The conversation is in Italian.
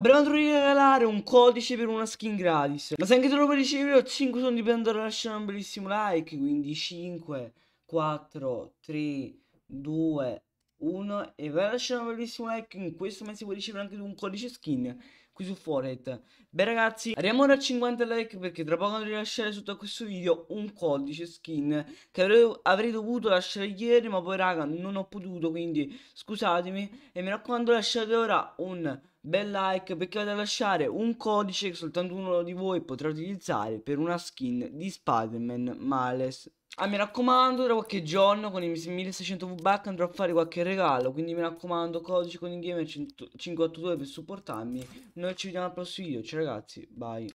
Abbiamo dovuto regalare un codice per una skin gratis. Ma se anche tu lo puoi ricevere ho 5 soldi per andare a lasciare un bellissimo like. Quindi 5, 4, 3, 2, 1. E vai a lasciare un bellissimo like. In questo mese puoi ricevere anche tu un codice skin qui su Foret. Beh ragazzi, arriviamo ora a 50 like perché tra poco andrò a lasciare sotto a questo video un codice skin che avrei, avrei, dovuto lasciare ieri ma poi raga non ho potuto quindi scusatemi e mi raccomando lasciate ora un bel like perché vado a lasciare un codice che soltanto uno di voi potrà utilizzare per una skin di Spider-Man Males. Ah, mi raccomando, tra qualche giorno con i 1600 V-Buck andrò a fare qualche regalo, quindi mi raccomando, codice con il gamer 582 per supportarmi. Noi ci vediamo al prossimo video, ciao ragazzi, bye.